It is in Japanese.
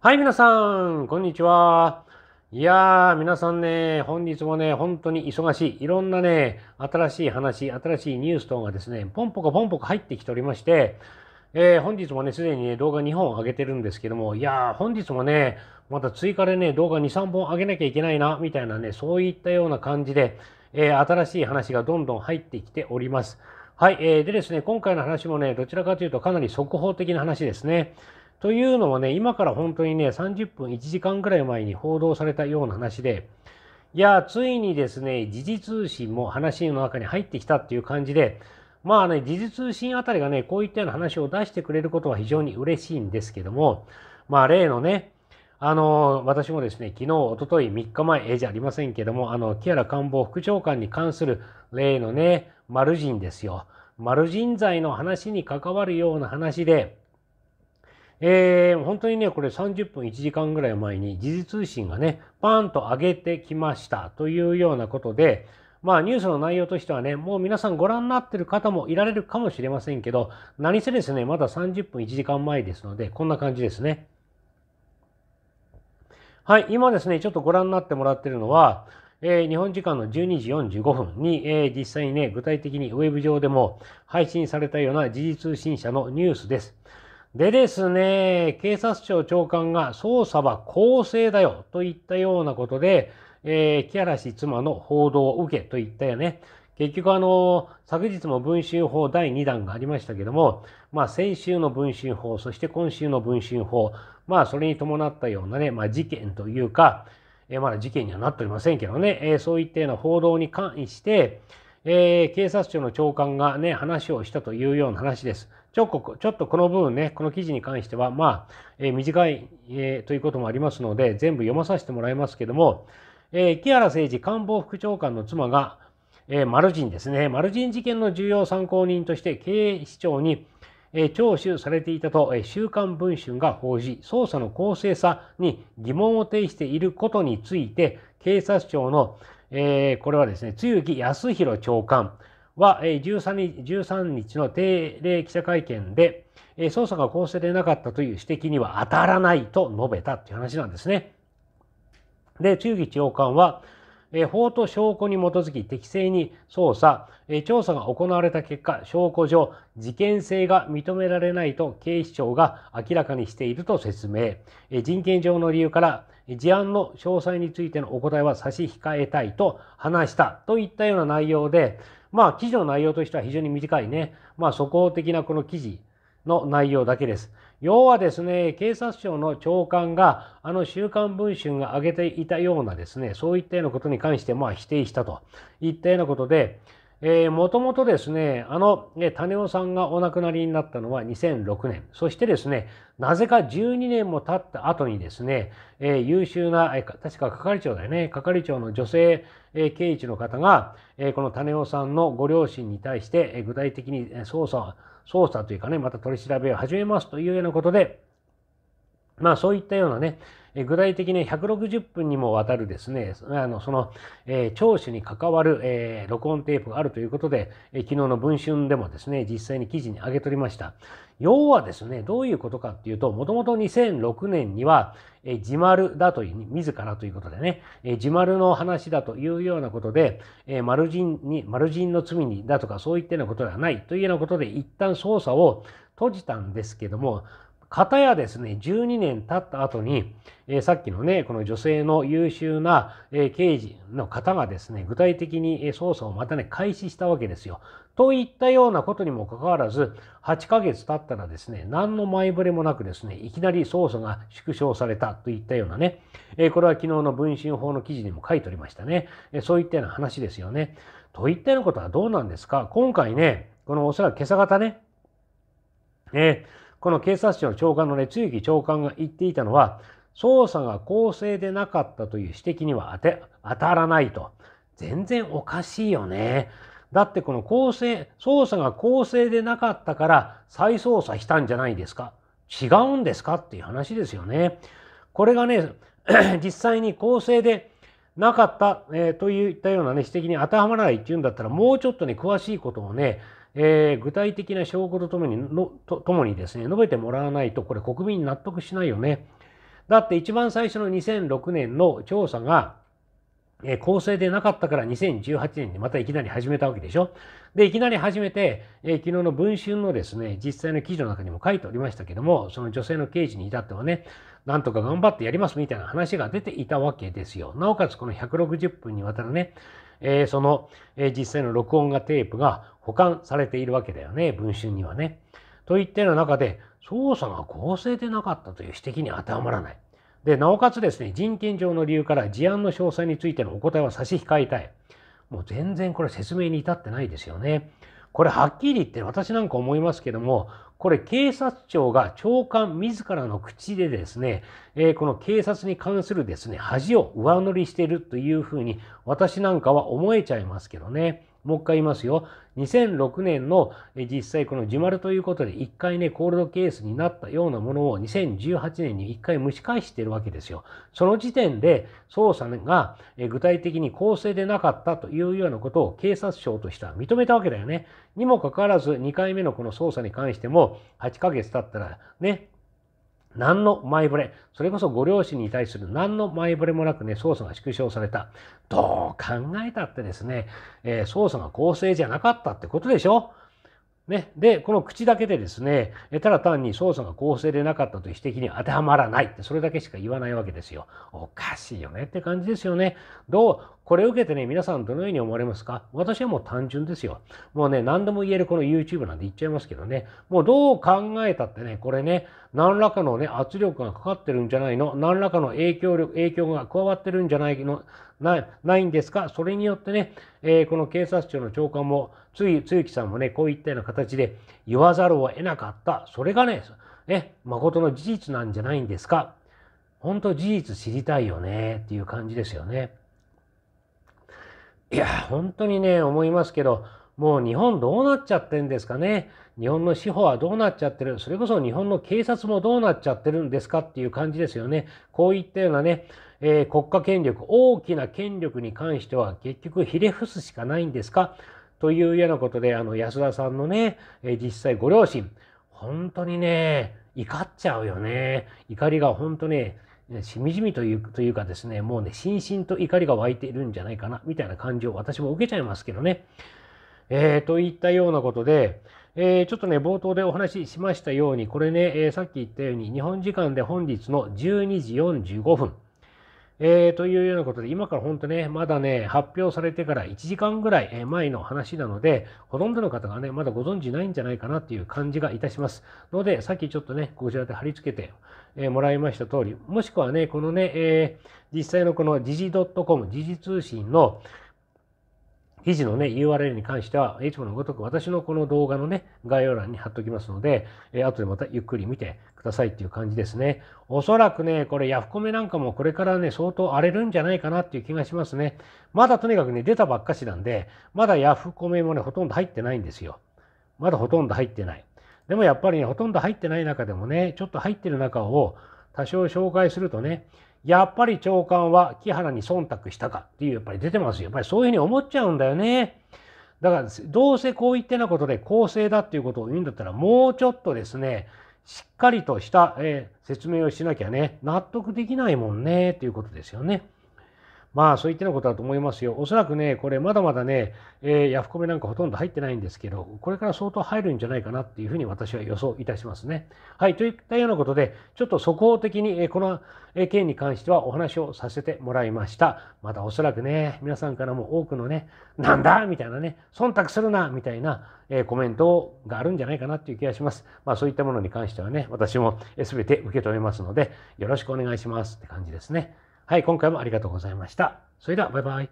はい、皆さん、こんにちは。いやー、皆さんね、本日もね、本当に忙しい。いろんなね、新しい話、新しいニュース等がですね、ポンポコポンポコ入ってきておりまして、えー、本日もね、すでにね、動画2本上げてるんですけども、いやー、本日もね、また追加でね、動画2、3本上げなきゃいけないな、みたいなね、そういったような感じで、えー、新しい話がどんどん入ってきております。はい、えー、でですね、今回の話もね、どちらかというとかなり速報的な話ですね。というのはね、今から本当にね、30分、1時間くらい前に報道されたような話で、いや、ついにですね、時事通信も話の中に入ってきたっていう感じで、まあね、時事通信あたりがね、こういったような話を出してくれることは非常に嬉しいんですけども、まあ例のね、あの、私もですね、昨日、おととい、3日前、えじゃありませんけども、あの、木原官房副長官に関する例のね、丸人ですよ。丸人罪の話に関わるような話で、えー、本当にね、これ30分1時間ぐらい前に時事通信がね、パーンと上げてきましたというようなことで、まあニュースの内容としてはね、もう皆さんご覧になってる方もいられるかもしれませんけど、何せですね、まだ30分1時間前ですので、こんな感じですね。はい、今ですね、ちょっとご覧になってもらってるのは、えー、日本時間の12時45分に、えー、実際にね、具体的にウェブ上でも配信されたような時事通信社のニュースです。でですね、警察庁長官が捜査は公正だよと言ったようなことで、えー、木原氏妻の報道を受けと言ったよね。結局あの、昨日も文春法第2弾がありましたけども、まあ先週の文春法、そして今週の文春法、まあそれに伴ったようなね、まあ事件というか、えー、まだ事件にはなっておりませんけどね、えー、そういったような報道に関して、えー、警察庁の長官がね、話をしたというような話です。ちょっとちょっとこの部分ね、この記事に関しては、まあ、えー、短い、えー、ということもありますので、全部読まさせてもらいますけども、えー、木原誠二官房副長官の妻が、えー、マルジンですね、マルジン事件の重要参考人として警視庁に、えー、聴取されていたと、えー、週刊文春が報じ、捜査の公正さに疑問を呈していることについて、警察庁の、えー、これはですね、露木康弘長官、は、え 13, 日13日の定例記者会見で、え捜査が公正でなかったという指摘には当たらないと述べたという話なんですね。で、中義長官は、え法と証拠に基づき適正に捜査、え調査が行われた結果、証拠上、事件性が認められないと警視庁が明らかにしていると説明。え人権上の理由から、事案の詳細についてのお答えは差し控えたいと話したといったような内容で、まあ、記事の内容としては非常に短いね、まあ、素行的なこの記事の内容だけです。要はですね、警察庁の長官が、あの週刊文春が挙げていたようなですね、そういったようなことに関して、まあ、否定したといったようなことで、もともとですね、あの、種尾さんがお亡くなりになったのは2006年。そしてですね、なぜか12年も経った後にですね、えー、優秀な、えー、確か係長だよね、係長の女性、えー、経の方が、えー、この種尾さんのご両親に対して、えー、具体的に捜査、捜査というかね、また取り調べを始めますというようなことで、まあそういったようなね、具体的に160分にもわたるですね、あのその、え聴取に関わる、え録音テープがあるということで、え昨日の文春でもですね、実際に記事に上げておりました。要はですね、どういうことかっていうと、もともと2006年には、え自丸だという、自らということでね、え自丸の話だというようなことで、え丸人に、丸人の罪にだとかそういったようなことではないというようなことで、一旦捜査を閉じたんですけども、片やですね、12年経った後に、えー、さっきのね、この女性の優秀な、えー、刑事の方がですね、具体的に、えー、捜査をまたね、開始したわけですよ。といったようなことにもかかわらず、8ヶ月経ったらですね、何の前触れもなくですね、いきなり捜査が縮小されたといったようなね、えー、これは昨日の文春法の記事にも書いておりましたね。えー、そういったような話ですよね。といったようなことはどうなんですか今回ね、このおそらく今朝方ね、えーこの警察庁の長官のね、露木長官が言っていたのは、捜査が公正でなかったという指摘には当て、当たらないと。全然おかしいよね。だってこの公正、捜査が公正でなかったから再捜査したんじゃないですか。違うんですかっていう話ですよね。これがね、実際に公正でなかった、えー、といったようなね、指摘に当てはまらないっていうんだったら、もうちょっとね、詳しいことをね、えー、具体的な証拠とともにのとともにですね述べてもらわないとこれ国民納得しないよね。だって一番最初の2006年の調査がえ公正でなかったから2018年にまたいきなり始めたわけでしょ。で、いきなり始めて、えー、昨日の文春のですね、実際の記事の中にも書いておりましたけども、その女性の刑事に至ってはね、なんとか頑張ってやりますみたいな話が出ていたわけですよ。なおかつこの160分にわたるね、えー、その、えー、実際の録音がテープが保管されているわけだよね、文春にはね。といったような中で、捜査が公正でなかったという指摘に当てはまらない。で、なおかつですね、人権上の理由から事案の詳細についてのお答えは差し控えたい。もう全然これ説明に至ってないですよね。これはっきり言って私なんか思いますけども、これ警察庁が長官自らの口でですね、えー、この警察に関するですね、恥を上乗りしているというふうに私なんかは思えちゃいますけどね。もう一回言いますよ。2006年の実際この自丸ということで一回ね、コールドケースになったようなものを2018年に一回蒸し返してるわけですよ。その時点で捜査が具体的に公正でなかったというようなことを警察庁としては認めたわけだよね。にもかかわらず2回目のこの捜査に関しても8ヶ月経ったらね、何の前触れ、それこそご両親に対する何の前触れもなくね、捜査が縮小された。どう考えたってですね、えー、捜査が公正じゃなかったってことでしょね、で、この口だけでですね、ただ単に捜査が公正でなかったという指摘に当てはまらないって、それだけしか言わないわけですよ。おかしいよねって感じですよね。どう、これを受けてね、皆さんどのように思われますか私はもう単純ですよ。もうね、何でも言えるこの YouTube なんて言っちゃいますけどね、もうどう考えたってね、これね、何らかのね、圧力がかかってるんじゃないの何らかの影響力、影響が加わってるんじゃないのなないんですかそれによってね、えー、この警察庁の長官も、つい、つゆきさんもね、こういったような形で言わざるを得なかった。それがね、ね、誠の事実なんじゃないんですか本当事実知りたいよねっていう感じですよね。いや、本当にね、思いますけど、もう日本どうなっちゃってんですかね。日本の司法はどうなっちゃってる。それこそ日本の警察もどうなっちゃってるんですかっていう感じですよね。こういったようなね、えー、国家権力、大きな権力に関しては結局ひれ伏すしかないんですかというようなことで、あの安田さんのね、えー、実際ご両親、本当にね、怒っちゃうよね。怒りが本当ね、しみじみというというかですね、もうね、しんしんと怒りが湧いているんじゃないかな、みたいな感情を私も受けちゃいますけどね。えー、といったようなことで、えー、ちょっとね、冒頭でお話ししましたように、これね、えー、さっき言ったように、日本時間で本日の12時45分。えー、というようなことで、今から本当ね、まだね、発表されてから1時間ぐらい前の話なので、ほとんどの方がね、まだご存知ないんじゃないかなっていう感じがいたします。ので、さっきちょっとね、こちらで貼り付けて、えもらいました通り、もしくはね、このね、えー、実際のこの時事 .com、時事通信の、記事のね、URL に関しては、いつものごとく私のこの動画のね、概要欄に貼っておきますので、えー、後でまたゆっくり見てくださいっていう感じですね。おそらくね、これヤフコメなんかもこれからね、相当荒れるんじゃないかなっていう気がしますね。まだとにかくね、出たばっかしなんで、まだヤフコメもね、ほとんど入ってないんですよ。まだほとんど入ってない。でもやっぱりね、ほとんど入ってない中でもね、ちょっと入ってる中を多少紹介するとね、やっぱり長官は木原に忖度したかっていう、やっぱり出てますよ。やっぱりそういうふうに思っちゃうんだよね。だから、どうせこういったようなことで公正だっていうことを言うんだったら、もうちょっとですね、しっかりとした、えー、説明をしなきゃね、納得できないもんね、っていうことですよね。まあそういったようなことだと思いますよ。おそらくね、これまだまだね、えー、ヤフコメなんかほとんど入ってないんですけど、これから相当入るんじゃないかなっていうふうに私は予想いたしますね。はい、といったようなことで、ちょっと速報的に、えこの件に関してはお話をさせてもらいました。またおそらくね、皆さんからも多くのね、なんだみたいなね、忖度するなみたいな、えコメントがあるんじゃないかなっていう気がします。まあそういったものに関してはね、私も全て受け止めますので、よろしくお願いしますって感じですね。はい、今回もありがとうございました。それでは、バイバイ。